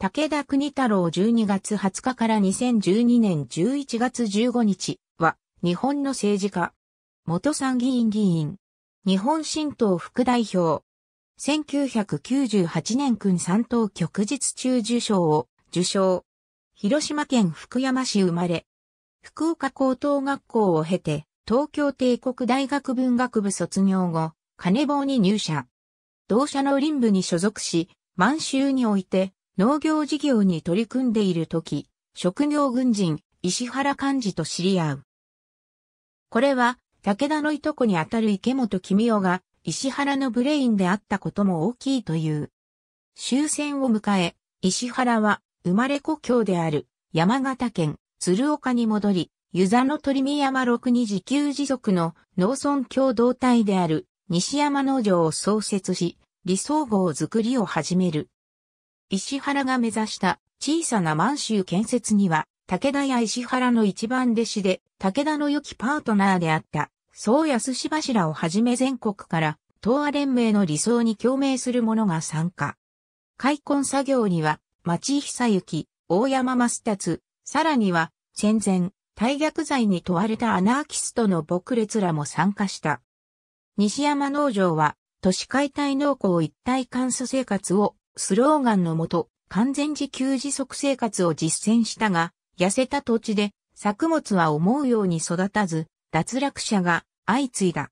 武田国太郎12月20日から2012年11月15日は、日本の政治家。元参議院議員。日本新党副代表。1998年君三党旭日中受賞を受賞。広島県福山市生まれ。福岡高等学校を経て、東京帝国大学文学部卒業後、金棒に入社。同社の林部に所属し、満州において、農業事業に取り組んでいる時、職業軍人、石原幹事と知り合う。これは、武田のいとこにあたる池本君夫が、石原のブレインであったことも大きいという。終戦を迎え、石原は、生まれ故郷である、山形県、鶴岡に戻り、湯座の鳥見山六二自給自足の農村共同体である、西山農場を創設し、理想号作りを始める。石原が目指した小さな満州建設には、武田や石原の一番弟子で、武田の良きパートナーであった、総安氏柱をはじめ全国から、東亜連盟の理想に共鳴する者が参加。開墾作業には、町久行、大山増達、さらには、戦前、大逆罪に問われたアナーキストの撲列らも参加した。西山農場は、都市解体農耕一体監査生活をスローガンのもと、完全自給自足生活を実践したが、痩せた土地で作物は思うように育たず、脱落者が相次いだ。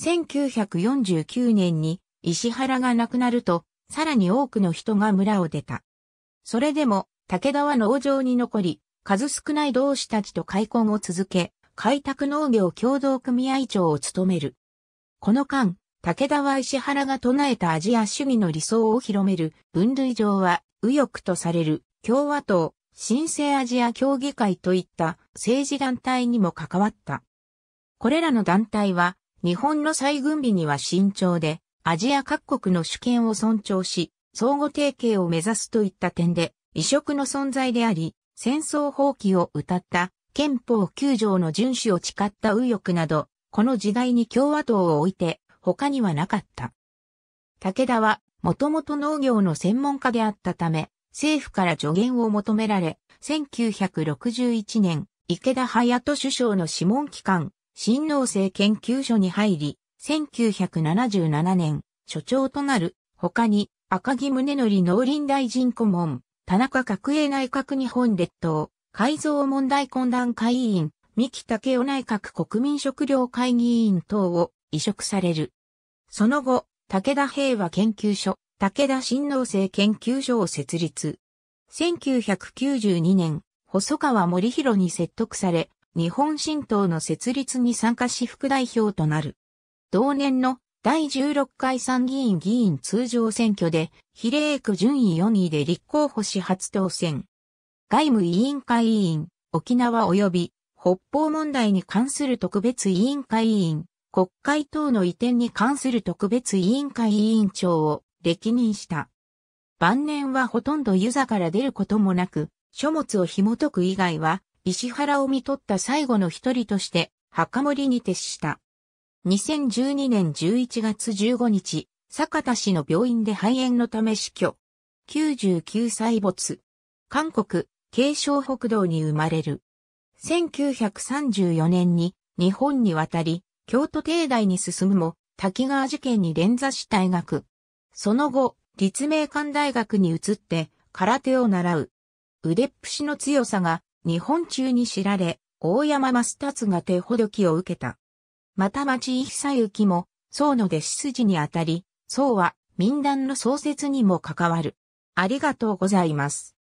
1949年に石原が亡くなると、さらに多くの人が村を出た。それでも、武田は農場に残り、数少ない同志たちと開墾を続け、開拓農業協同組合長を務める。この間、武田は石原が唱えたアジア主義の理想を広める分類上は右翼とされる共和党、新生アジア協議会といった政治団体にも関わった。これらの団体は日本の再軍備には慎重でアジア各国の主権を尊重し相互提携を目指すといった点で異色の存在であり戦争放棄を謳った憲法9条の遵守を誓った右翼など、この時代に共和党を置いて他にはなかった。武田は、もともと農業の専門家であったため、政府から助言を求められ、1961年、池田隼人首相の諮問機関、新農政研究所に入り、1977年、所長となる、他に、赤木宗則農林大臣顧問、田中角栄内閣日本列島、改造問題懇談会委員、三木武雄内閣国民食料会議委員等を移植される。その後、武田平和研究所、武田新農政研究所を設立。1992年、細川森弘に説得され、日本新党の設立に参加し副代表となる。同年の第16回参議院議員通常選挙で、比例区順位4位で立候補し初当選。外務委員会委員、沖縄及び北方問題に関する特別委員会委員、国会等の移転に関する特別委員会委員長を歴任した。晩年はほとんど湯座から出ることもなく、書物を紐解く以外は、石原を見取った最後の一人として、墓守に徹した。2012年11月15日、坂田市の病院で肺炎のため死去。99歳没。韓国、慶尚北道に生まれる。1934年に日本に渡り、京都帝大に進むも、滝川事件に連座し退学。その後、立命館大学に移って、空手を習う。腕っぷしの強さが、日本中に知られ、大山増達が手ほどきを受けた。また町井久幸も、宋の弟子筋にあたり、宋は民団の創設にも関わる。ありがとうございます。